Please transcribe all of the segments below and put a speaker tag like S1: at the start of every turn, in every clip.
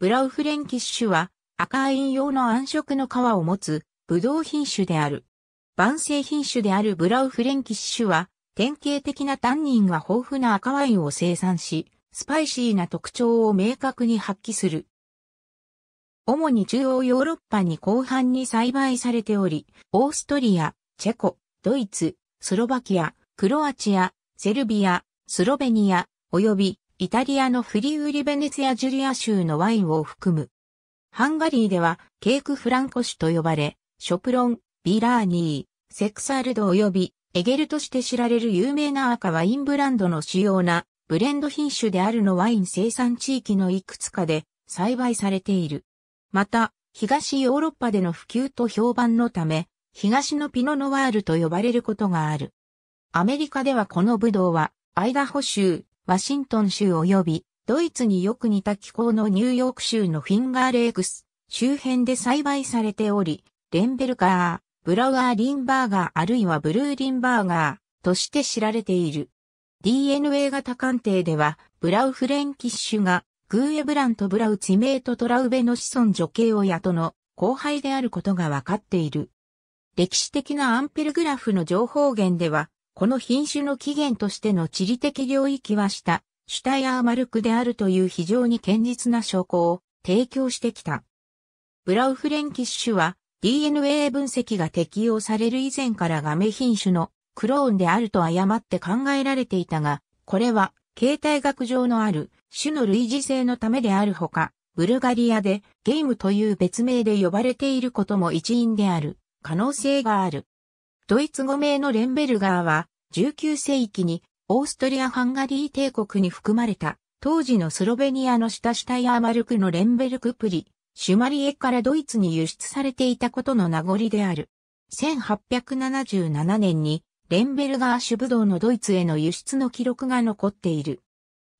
S1: ブラウフレンキッシュは赤ワイン用の暗色の皮を持つブドウ品種である。晩成品種であるブラウフレンキッシュは典型的なタンニンが豊富な赤ワインを生産し、スパイシーな特徴を明確に発揮する。主に中央ヨーロッパに広範に栽培されており、オーストリア、チェコ、ドイツ、スロバキア、クロアチア、セルビア、スロベニア、及びイタリアのフリウリベネツィア・ジュリア州のワインを含む。ハンガリーでは、ケークフランコ酒と呼ばれ、ショプロン、ビラーニー、セクサルド及び、エゲルとして知られる有名な赤ワインブランドの主要な、ブレンド品種であるのワイン生産地域のいくつかで栽培されている。また、東ヨーロッパでの普及と評判のため、東のピノノワールと呼ばれることがある。アメリカではこのブドウは、アイダホ州、ワシントン州及び、ドイツによく似た気候のニューヨーク州のフィンガーレークス周辺で栽培されており、レンベルカー、ブラワーリンバーガーあるいはブルーリンバーガーとして知られている。DNA 型鑑定では、ブラウフレンキッシュが、グーエブラントブラウチメートトラウベの子孫女系親との後輩であることがわかっている。歴史的なアンペルグラフの情報源では、この品種の起源としての地理的領域は下、シュタイアーマルクであるという非常に堅実な証拠を提供してきた。ブラウフレンキッシュは DNA 分析が適用される以前からガメ品種のクローンであると誤って考えられていたが、これは形態学上のある種の類似性のためであるほか、ブルガリアでゲームという別名で呼ばれていることも一因である可能性がある。ドイツ語名のレンベルガーは19世紀にオーストリア・ハンガリー帝国に含まれた当時のスロベニアの下下タシターマルクのレンベルクプリ、シュマリエからドイツに輸出されていたことの名残である。1877年にレンベルガーシュブドウのドイツへの輸出の記録が残っている。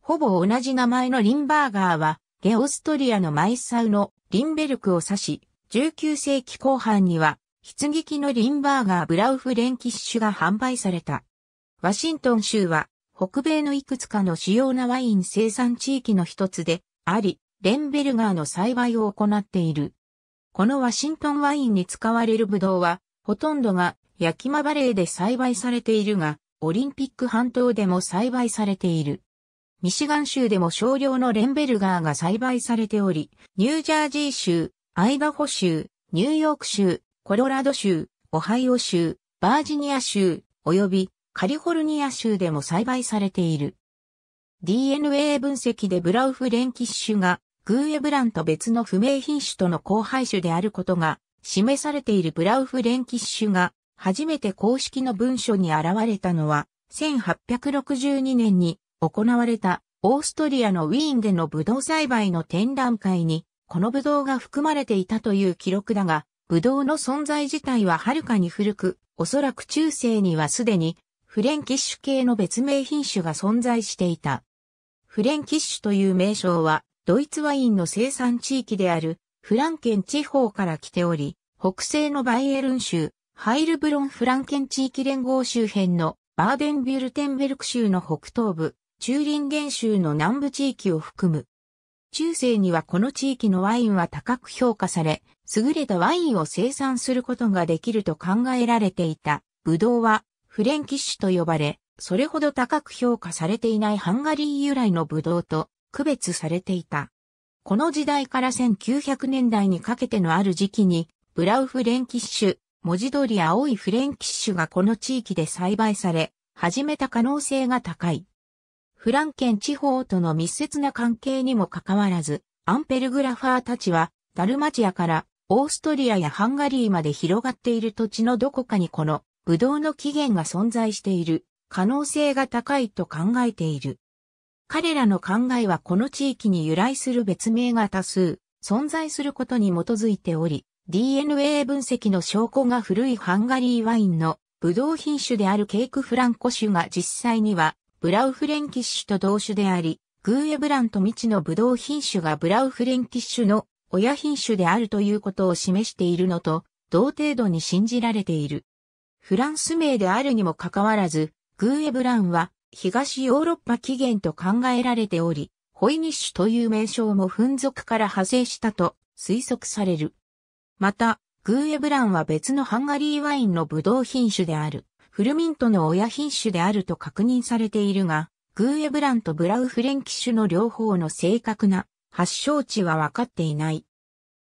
S1: ほぼ同じ名前のリンバーガーは、ゲオストリアのマイサウのリンベルクを指し、19世紀後半には、筆劇のリンバーガーブラウフレンキッシュが販売された。ワシントン州は、北米のいくつかの主要なワイン生産地域の一つで、あり、レンベルガーの栽培を行っている。このワシントンワインに使われるブドウは、ほとんどが焼きマバレーで栽培されているが、オリンピック半島でも栽培されている。ミシガン州でも少量のレンベルガーが栽培されており、ニュージャージー州、アイダホ州、ニューヨーク州、コロラド州、オハイオ州、バージニア州、及びカリフォルニア州でも栽培されている。DNA 分析でブラウフレンキッシュがグーエブランと別の不明品種との交配種であることが示されているブラウフレンキッシュが初めて公式の文書に現れたのは1862年に行われたオーストリアのウィーンでのブドウ栽培の展覧会にこのブドウが含まれていたという記録だが、ブドウの存在自体ははるかに古く、おそらく中世にはすでにフレンキッシュ系の別名品種が存在していた。フレンキッシュという名称は、ドイツワインの生産地域であるフランケン地方から来ており、北西のバイエルン州、ハイルブロンフランケン地域連合周辺のバーデンビュルテンベルク州の北東部、チューリンゲン州の南部地域を含む。中世にはこの地域のワインは高く評価され、優れたワインを生産することができると考えられていた。ブドウはフレンキッシュと呼ばれ、それほど高く評価されていないハンガリー由来のブドウと区別されていた。この時代から1900年代にかけてのある時期に、ブラウフレンキッシュ、文字通り青いフレンキッシュがこの地域で栽培され、始めた可能性が高い。フランケン地方との密接な関係にもかかわらず、アンペルグラファーたちは、ダルマチアからオーストリアやハンガリーまで広がっている土地のどこかにこのブドウの起源が存在している可能性が高いと考えている。彼らの考えはこの地域に由来する別名が多数存在することに基づいており、DNA 分析の証拠が古いハンガリーワインのブドウ品種であるケークフランコ種が実際にはブラウフレンキッシュと同種であり、グーエブランと未知のブドウ品種がブラウフレンキッシュの親品種であるということを示しているのと同程度に信じられている。フランス名であるにもかかわらず、グーエブランは東ヨーロッパ起源と考えられており、ホイニッシュという名称も粉属から派生したと推測される。また、グーエブランは別のハンガリーワインのブドウ品種である、フルミントの親品種であると確認されているが、グーエブランとブラウフレンキッシュの両方の正確な発祥地は分かっていない。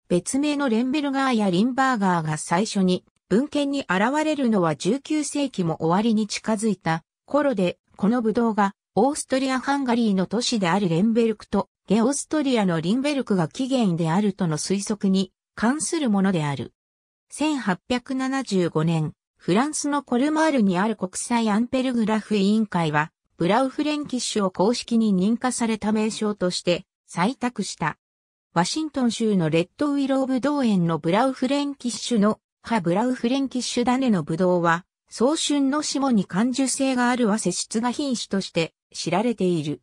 S1: 別名のレンベルガーやリンバーガーが最初に文献に現れるのは19世紀も終わりに近づいた頃で、このブドウがオーストリア・ハンガリーの都市であるレンベルクとゲオストリアのリンベルクが起源であるとの推測に関するものである。1875年、フランスのコルマールにある国際アンペルグラフ委員会は、ブラウフレンキッシュを公式に認可された名称として採択した。ワシントン州のレッドウィローブ動園のブラウフレンキッシュのハブラウフレンキッシュ種のブドウは、早春の霜に感受性があるは性質が品種として知られている。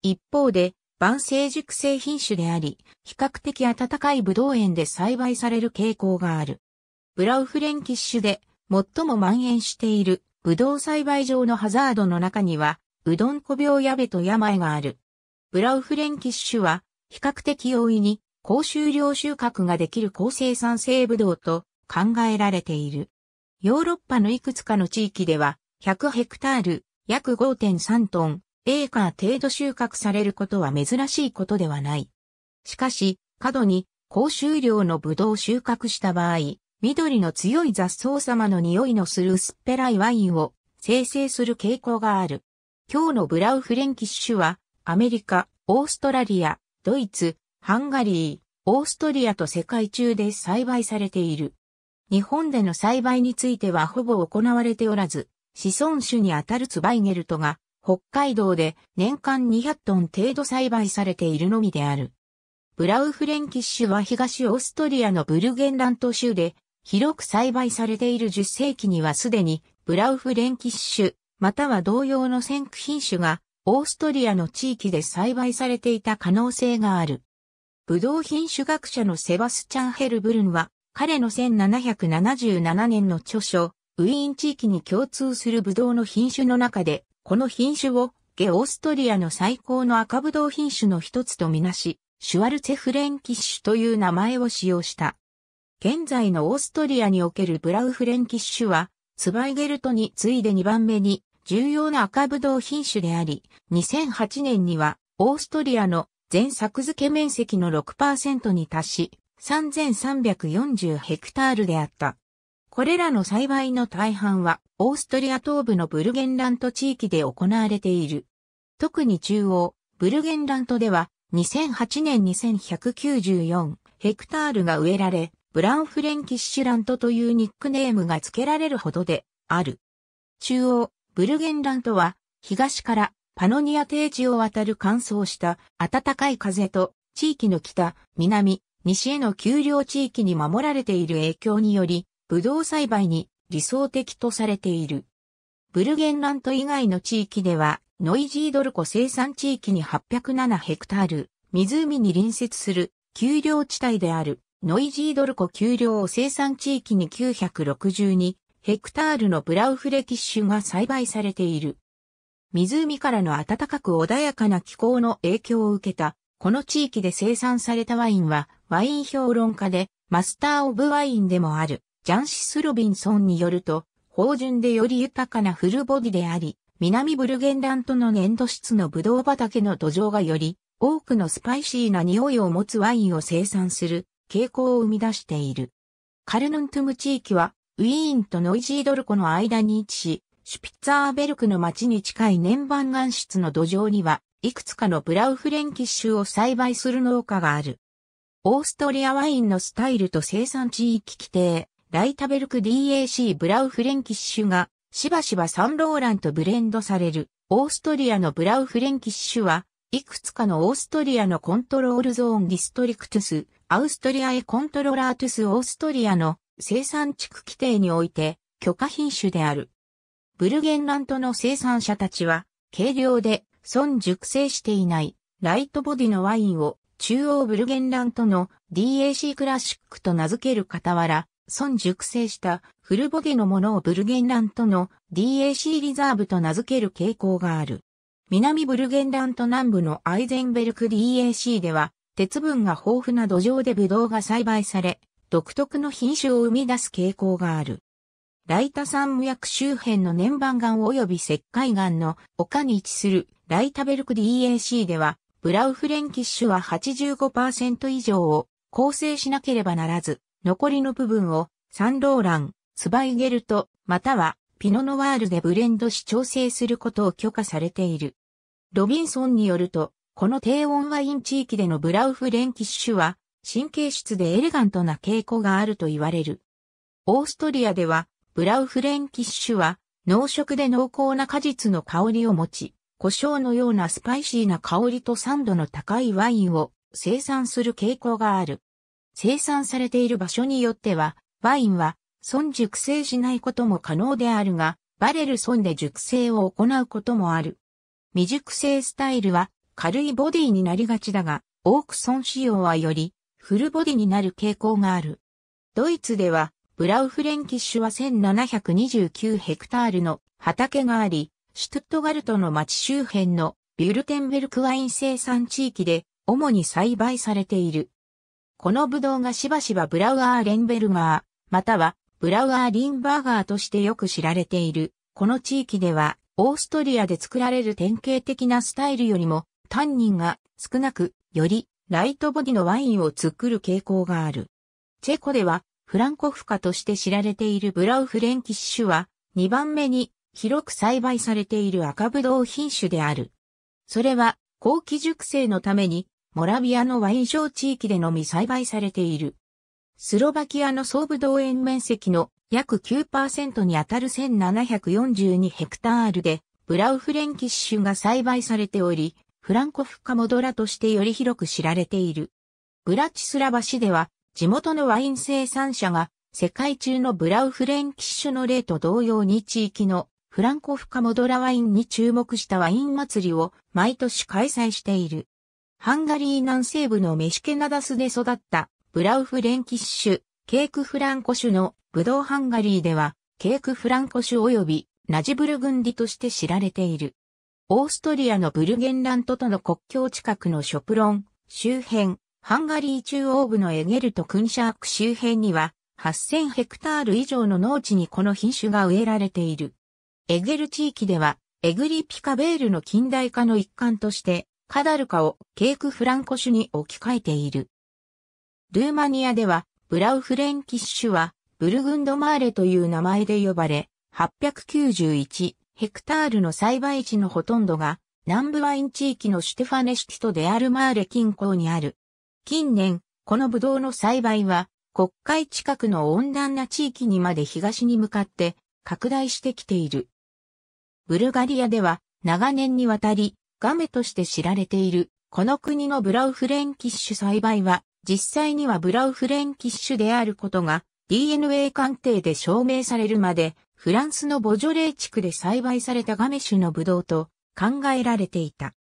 S1: 一方で、晩成熟成品種であり、比較的暖かいブドウ園で栽培される傾向がある。ブラウフレンキッシュで最も蔓延しているブドウ栽培場のハザードの中には、うどんこ病やべと病がある。ブラウフレンキッシュは、比較的容易に、高収量収穫ができる高生産性ブドウと、考えられている。ヨーロッパのいくつかの地域では、100ヘクタール、約5.3トン、エーカー程度収穫されることは珍しいことではない。しかし、過度に高収量のブドウを収穫した場合、緑の強い雑草様の匂いのする薄っぺらいワインを生成する傾向がある。今日のブラウフレンキッシュは、アメリカ、オーストラリア、ドイツ、ハンガリー、オーストリアと世界中で栽培されている。日本での栽培についてはほぼ行われておらず、子孫種にあたるツバイゲルトが、北海道で年間200トン程度栽培されているのみである。ブラウフレンキッシュは東オーストリアのブルゲンラント州で広く栽培されている10世紀にはすでにブラウフレンキッシュまたは同様の先駆品種がオーストリアの地域で栽培されていた可能性がある。ブドウ品種学者のセバスチャン・ヘルブルンは彼の1777年の著書、ウィーン地域に共通するブドウの品種の中で、この品種をゲオーストリアの最高の赤ブドウ品種の一つとみなし、シュワルツェフレンキッシュという名前を使用した。現在のオーストリアにおけるブラウフレンキッシュは、ツバイゲルトに次いで2番目に重要な赤ブドウ品種であり、2008年にはオーストリアの全作付け面積の6%に達し、3340ヘクタールであった。これらの栽培の大半は、オーストリア東部のブルゲンラント地域で行われている。特に中央、ブルゲンラントでは、2008年2194ヘクタールが植えられ、ブランフレンキッシュラントというニックネームが付けられるほどである。中央、ブルゲンラントは、東からパノニア定地を渡る乾燥した暖かい風と、地域の北、南、西への丘陵地域に守られている影響により、ブドウ栽培に理想的とされている。ブルゲンラント以外の地域では、ノイジードルコ生産地域に807ヘクタール、湖に隣接する丘陵地帯であるノイジードルコ丘陵を生産地域に962ヘクタールのブラウフレキッシュが栽培されている。湖からの暖かく穏やかな気候の影響を受けた、この地域で生産されたワインはワイン評論家で、マスター・オブ・ワインでもある、ジャンシス・ロビンソンによると、芳醇でより豊かなフルボディであり、南ブルゲンラントの粘土質のブドウ畑の土壌がより、多くのスパイシーな匂いを持つワインを生産する傾向を生み出している。カルヌントゥム地域は、ウィーンとノイジードルコの間に位置し、シュピッツァーベルクの町に近い年番岩質の土壌には、いくつかのブラウフレンキッシュを栽培する農家がある。オーストリアワインのスタイルと生産地域規定、ライタベルク DAC ブラウフレンキッシュが、しばしばサンローランとブレンドされる、オーストリアのブラウフレンキッシュは、いくつかのオーストリアのコントロールゾーンディストリクトゥス、アウストリアへコントローラートゥスオーストリアの生産地区規定において許可品種である。ブルゲンラントの生産者たちは、軽量で、損熟成していない、ライトボディのワインを中央ブルゲンラントの DAC クラシックと名付ける傍ら、孫熟成したフルボゲのものをブルゲンラントの DAC リザーブと名付ける傾向がある。南ブルゲンラント南部のアイゼンベルク DAC では、鉄分が豊富な土壌でブドウが栽培され、独特の品種を生み出す傾向がある。ライタ山無役周辺の年番岩及び石灰岩の丘に位置するライタベルク DAC では、ブラウフレンキッシュは85%以上を構成しなければならず、残りの部分をサンローラン、ツバイゲルト、またはピノノワールでブレンドし調整することを許可されている。ロビンソンによると、この低温ワイン地域でのブラウフレンキッシュは神経質でエレガントな傾向があると言われる。オーストリアではブラウフレンキッシュは濃色で濃厚な果実の香りを持ち、胡椒のようなスパイシーな香りと酸度の高いワインを生産する傾向がある。生産されている場所によっては、ワインは損熟成しないことも可能であるが、バレル損で熟成を行うこともある。未熟成スタイルは軽いボディになりがちだが、オークソン仕様はよりフルボディになる傾向がある。ドイツでは、ブラウフレンキッシュは1729ヘクタールの畑があり、シュトゥットガルトの町周辺のビュルテンベルクワイン生産地域で主に栽培されている。このブドウがしばしばブラウアーレンベルガー、またはブラウアーリンバーガーとしてよく知られている。この地域ではオーストリアで作られる典型的なスタイルよりもタンニンが少なく、よりライトボディのワインを作る傾向がある。チェコではフランコフカとして知られているブラウフレンキッシュは2番目に広く栽培されている赤ぶどう品種である。それは、後期熟成のために、モラビアのワイン小地域でのみ栽培されている。スロバキアの総ぶどう園面積の約9%にあたる1742ヘクタールで、ブラウフレンキッシュが栽培されており、フランコフカモドラとしてより広く知られている。ブラチスラバ市では、地元のワイン生産者が、世界中のブラウフレンキッシュの例と同様に地域のフランコフカモドラワインに注目したワイン祭りを毎年開催している。ハンガリー南西部のメシケナダスで育ったブラウフレンキッシュ、ケークフランコ種のブドウハンガリーではケークフランコ種及びナジブル軍ィとして知られている。オーストリアのブルゲンラントとの国境近くのショプロン周辺、ハンガリー中央部のエゲルト・クンシャーク周辺には8000ヘクタール以上の農地にこの品種が植えられている。エゲル地域では、エグリピカベールの近代化の一環として、カダルカをケークフランコ種に置き換えている。ルーマニアでは、ブラウフレンキッシュは、ブルグンドマーレという名前で呼ばれ、891ヘクタールの栽培地のほとんどが、南部ワイン地域のシュテファネシティとデアルマーレ近郊にある。近年、このブドウの栽培は、国会近くの温暖な地域にまで東に向かって拡大してきている。ブルガリアでは長年にわたりガメとして知られている。この国のブラウフレンキッシュ栽培は実際にはブラウフレンキッシュであることが DNA 鑑定で証明されるまでフランスのボジョレー地区で栽培されたガメ種のブドウと考えられていた。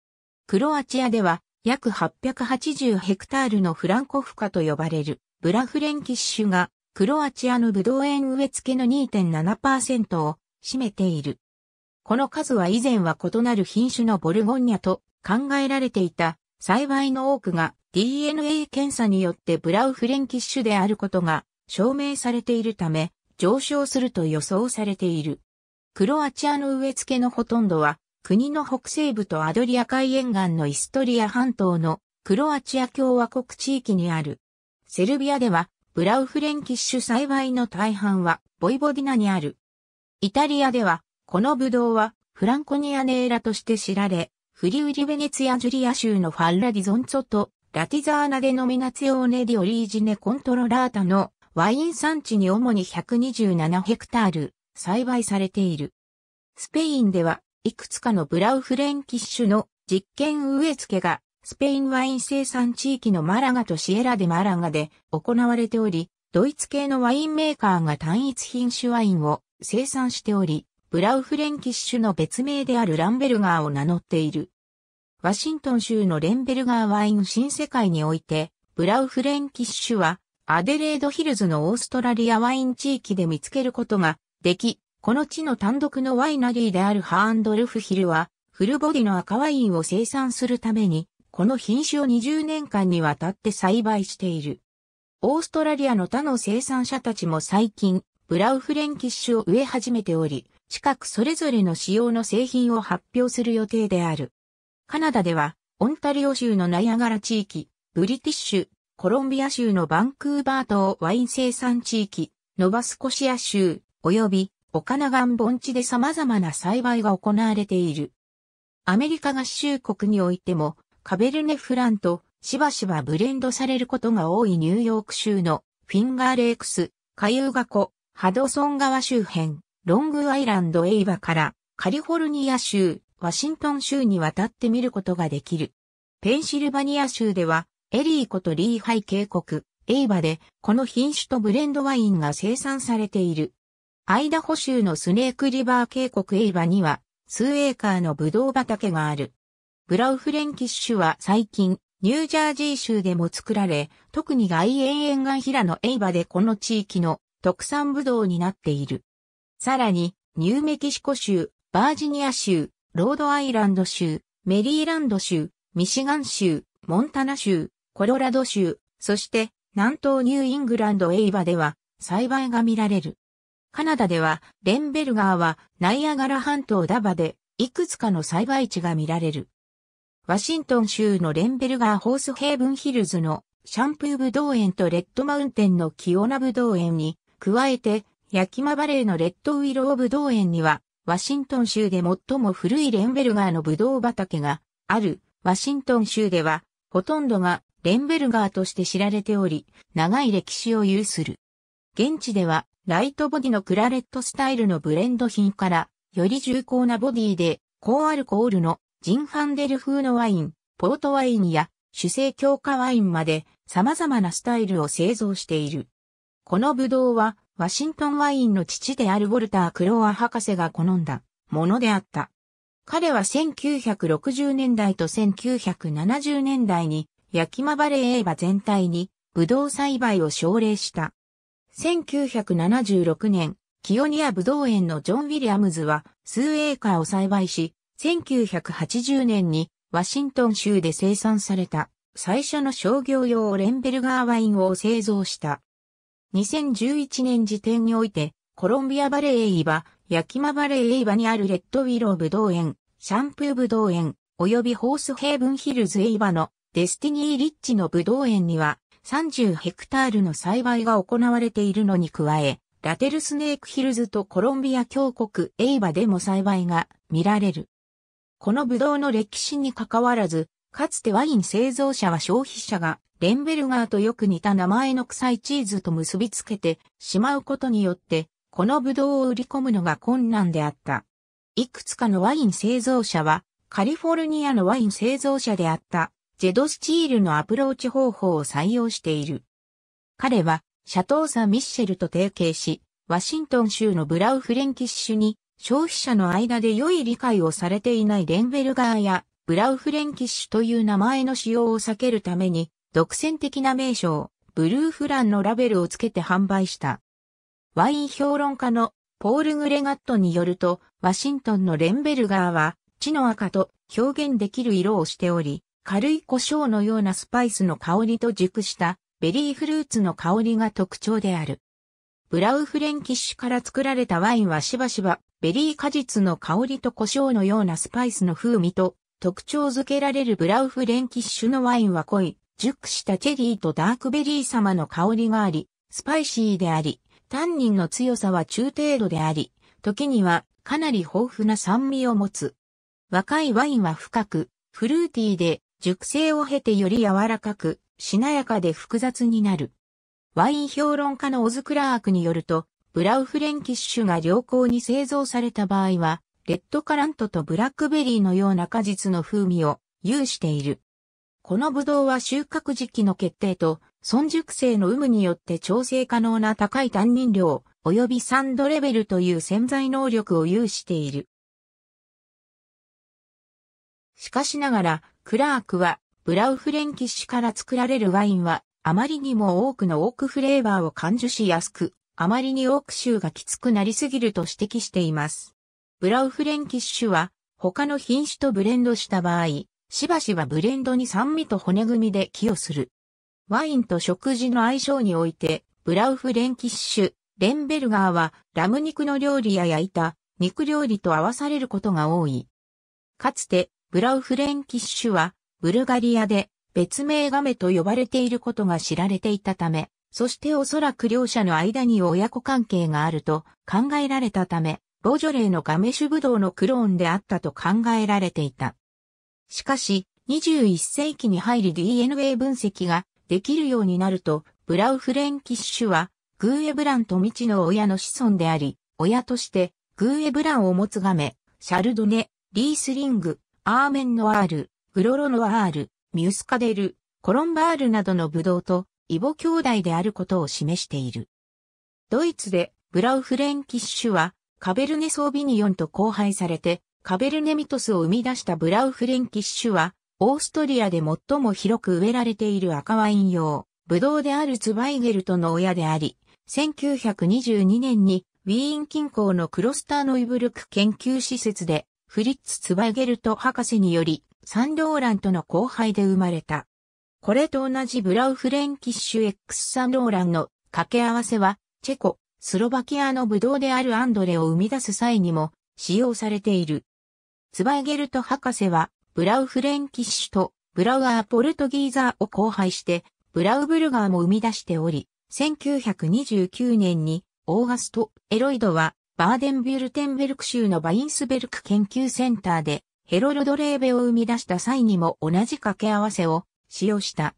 S1: クロアチアでは約880ヘクタールのフランコフカと呼ばれるブラフレンキッシュがクロアチアのブドウ園植え付けの2.7%を占めている。この数は以前は異なる品種のボルゴンニャと考えられていた栽培の多くが DNA 検査によってブラウフレンキッシュであることが証明されているため上昇すると予想されている。クロアチアの植え付けのほとんどは国の北西部とアドリア海沿岸のイストリア半島のクロアチア共和国地域にある。セルビアではブラウフレンキッシュ栽培の大半はボイボディナにある。イタリアではこのブドウはフランコニアネーラとして知られ、フリウリベネツィア・ジュリア州のファッラディゾンツォとラティザーナデノミナツオーネディオリージネコントロラータのワイン産地に主に127ヘクタール栽培されている。スペインではいくつかのブラウフレンキッシュの実験植え付けがスペインワイン生産地域のマラガとシエラデマラガで行われており、ドイツ系のワインメーカーが単一品種ワインを生産しており、ブラウフレンキッシュの別名であるランベルガーを名乗っている。ワシントン州のレンベルガーワイン新世界において、ブラウフレンキッシュは、アデレードヒルズのオーストラリアワイン地域で見つけることができ、この地の単独のワイナリーであるハーンドルフヒルは、フルボディの赤ワインを生産するために、この品種を20年間にわたって栽培している。オーストラリアの他の生産者たちも最近、ブラウフレンキッシュを植え始めており、近くそれぞれの仕様の製品を発表する予定である。カナダでは、オンタリオ州のナイアガラ地域、ブリティッシュ、コロンビア州のバンクーバー島ワイン生産地域、ノバスコシア州、及びオカナガン盆地で様々な栽培が行われている。アメリカ合衆国においても、カベルネフランとしばしばブレンドされることが多いニューヨーク州のフィンガーレークス、カユーガ湖、ハドソン川周辺、ロングアイランドエイバからカリフォルニア州、ワシントン州に渡って見ることができる。ペンシルバニア州では、エリーことリーハイ渓谷、エイバで、この品種とブレンドワインが生産されている。アイダホ州のスネークリバー渓谷エイバには、数エーカーのブドウ畑がある。ブラウフレンキッシュは最近、ニュージャージー州でも作られ、特に外延沿岸平のエイバでこの地域の特産ブドウになっている。さらに、ニューメキシコ州、バージニア州、ロードアイランド州、メリーランド州、ミシガン州、モンタナ州、コロラド州、そして南東ニューイングランドエイバでは栽培が見られる。カナダではレンベルガーはナイアガラ半島ダバでいくつかの栽培地が見られる。ワシントン州のレンベルガーホースヘイブンヒルズのシャンプーブドウ園とレッドマウンテンのキオナブドウ園に加えてヤキマバレーのレッドウィローブドウ園には、ワシントン州で最も古いレンベルガーのブドウ畑がある、ワシントン州では、ほとんどがレンベルガーとして知られており、長い歴史を有する。現地では、ライトボディのクラレットスタイルのブレンド品から、より重厚なボディで、高アルコールのジンハンデル風のワイン、ポートワインや主成強化ワインまで様々なスタイルを製造している。このブドウはワシントンワインの父であるウォルター・クロア博士が好んだものであった。彼は1960年代と1970年代に、ヤキマバレーエーバ全体に、ブドウ栽培を奨励した。1976年、キオニアブドウ園のジョン・ウィリアムズは、数エーカーを栽培し、1980年に、ワシントン州で生産された、最初の商業用レンベルガーワインを製造した。2011年時点において、コロンビアバレーエイバ、ヤキマバレーエイバにあるレッドウィローブドウ園、シャンプーブドウ園、及びホースヘーブンヒルズエイバのデスティニーリッチのブドウ園には30ヘクタールの栽培が行われているのに加え、ラテルスネークヒルズとコロンビア峡谷エイバでも栽培が見られる。このブドウの歴史に関わらず、かつてワイン製造者は消費者がレンベルガーとよく似た名前の臭いチーズと結びつけてしまうことによって、このブドウを売り込むのが困難であった。いくつかのワイン製造者は、カリフォルニアのワイン製造者であった、ジェドスチールのアプローチ方法を採用している。彼は、シャトーサ・ミッシェルと提携し、ワシントン州のブラウフレンキッシュに、消費者の間で良い理解をされていないレンベルガーやブラウフレンキッシュという名前の使用を避けるために、独占的な名称、ブルーフランのラベルをつけて販売した。ワイン評論家のポール・グレガットによると、ワシントンのレンベルガーは、地の赤と表現できる色をしており、軽い胡椒のようなスパイスの香りと熟したベリーフルーツの香りが特徴である。ブラウフレンキッシュから作られたワインはしばしばベリー果実の香りと胡椒のようなスパイスの風味と特徴づけられるブラウフレンキッシュのワインは濃い、熟したチェリーとダークベリー様の香りがあり、スパイシーであり、タンニンの強さは中程度であり、時にはかなり豊富な酸味を持つ。若いワインは深く、フルーティーで、熟成を経てより柔らかく、しなやかで複雑になる。ワイン評論家のオズ・クラークによると、ブラウフレンキッシュが良好に製造された場合は、レッドカラントとブラックベリーのような果実の風味を有している。このブドウは収穫時期の決定と、孫熟成の有無によって調整可能な高い単任量、及び酸度レベルという潜在能力を有している。しかしながら、クラークは、ブラウフレンキッシュから作られるワインは、あまりにも多くのオークフレーバーを感受しやすく、あまりにオーク臭がきつくなりすぎると指摘しています。ブラウフレンキッシュは、他の品種とブレンドした場合、しばしばブレンドに酸味と骨組みで寄与する。ワインと食事の相性において、ブラウフレンキッシュ、レンベルガーはラム肉の料理や焼いた肉料理と合わされることが多い。かつて、ブラウフレンキッシュは、ブルガリアで別名ガメと呼ばれていることが知られていたため、そしておそらく両者の間に親子関係があると考えられたため、ボジョレーのガメシュブドウのクローンであったと考えられていた。しかし、21世紀に入り DNA 分析ができるようになると、ブラウフレンキッシュは、グーエブランと未知の親の子孫であり、親として、グーエブランを持つガメ、シャルドネ、リースリング、アーメンノアール、グロロノアール、ミュスカデル、コロンバールなどのブドウと、イボ兄弟であることを示している。ドイツで、ブラウフレンキッシュは、カベルネソービニオンと交配されて、カベルネミトスを生み出したブラウフレンキッシュは、オーストリアで最も広く植えられている赤ワイン用、ブドウであるツバイゲルトの親であり、1922年にウィーン近郊のクロスターノイブルク研究施設で、フリッツ・ツバイゲルト博士により、サンローランとの交配で生まれた。これと同じブラウフレンキッシュ X サンローランの掛け合わせは、チェコ、スロバキアのブドウであるアンドレを生み出す際にも使用されている。ツバイゲルト博士は、ブラウフレンキッシュとブラウアーポルトギーザーを交配して、ブラウブルガーも生み出しており、1929年にオーガスト・エロイドはバーデンビュルテンベルク州のバインスベルク研究センターでヘロロドレーベを生み出した際にも同じ掛け合わせを使用した。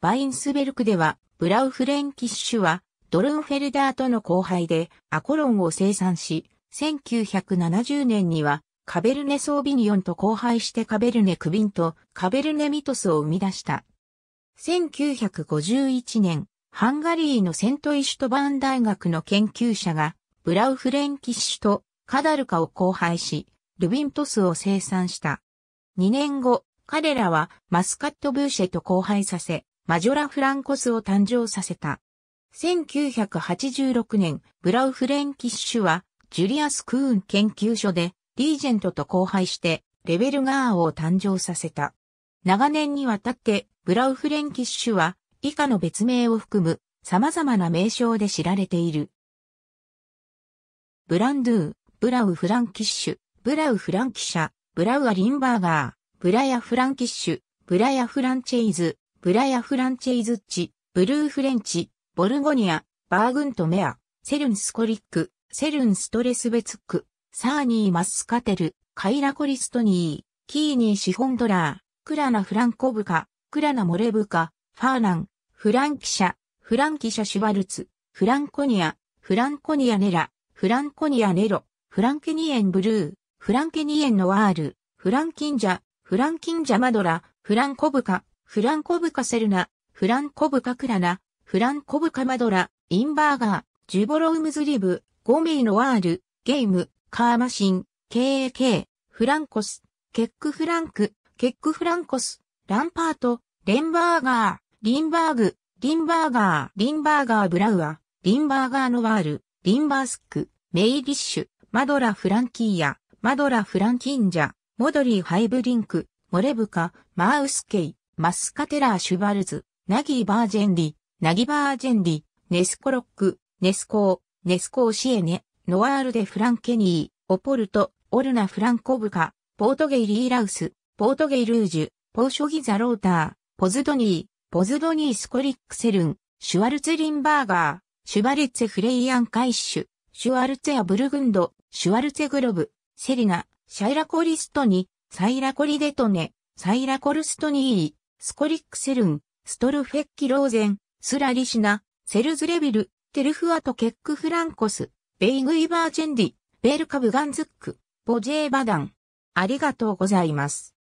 S1: バインスベルクではブラウフレンキッシュはドルンフェルダーとの交配でアコロンを生産し、1970年にはカベルネソービニオンと交配してカベルネクビンとカベルネミトスを生み出した。1951年、ハンガリーのセントイシュトバン大学の研究者がブラウフレンキッシュとカダルカを交配し、ルビントスを生産した。2年後、彼らはマスカットブーシェと交配させ、マジョラフランコスを誕生させた。1986年、ブラウフレンキッシュは、ジュリアス・クーン研究所で、リージェントと交配して、レベルガーを誕生させた。長年にわたって、ブラウフレンキッシュは、以下の別名を含む、様々な名称で知られている。ブランドゥー、ブラウ・フランキッシュ、ブラウ・フランキシャ、ブラウア・リンバーガー、ブラヤ・フランキッシュ、ブラヤ・フランチェイズ、ブラヤ・フランチェイズッチ、ブルー・フレンチ、ボルゴニア、バーグントメア、セルンスコリック、セルンストレスベツック、サーニーマスカテル、カイラコリストニー、キーニーシフォンドラー、クラナ・フランコブカ、クラナ・モレブカ、ファーラン、フランキシャ、フランキシャ・シュワルツ、フランコニア、フランコニア・ネラ、フランコニア・ネロ、フランケニエン・ブルー、フランケニエン・ノワール、フランキンジャ、フランキンジャ・マドラ、フランコブカ、フランコブカ・セルナ、フランコブカ・クラナ、フランコブカマドラ、インバーガー、ジュボロウムズリブ、ゴミーノワール、ゲーム、カーマシン、KAK、フランコス、ケックフランク、ケックフランコス、ランパート、レンバーガー、リンバーグ、リンバーガー、リンバーガーブラウア、リンバーガーノワール、リンバースク、メイディッシュ、マドラフランキーヤ、マドラフランキンジャ、モドリーハイブリンク、モレブカ、マウスケイ、マスカテラーシュバルズ、ナギーバージェンリ、ナギバージェンリ、ネスコロック、ネスコー、ネスコーシエネ、ノワールでフランケニー、オポルト、オルナ・フランコブカ、ポートゲイ・リーラウス、ポートゲイ・ルージュ、ポーショギ・ザ・ローター、ポズドニー、ポズドニー・スコリック・セルン、シュワルツ・リンバーガー、シュバリッツェ・フレイアン・カイッシュ、シュワルツェ・ア・ブルグンド、シュワルツェ・グロブ、セリナ、シャイラ・コリストニ、サイラ・コリデトネ、サイラ・コルストニー、スコリック・セルン、ストルフェッキ・ローゼン、スラリシナ、セルズレビル、テルフアトケックフランコス、ベイグイバーチェンディ、ベルカブガンズック、ボジェーバダン。ありがとうございます。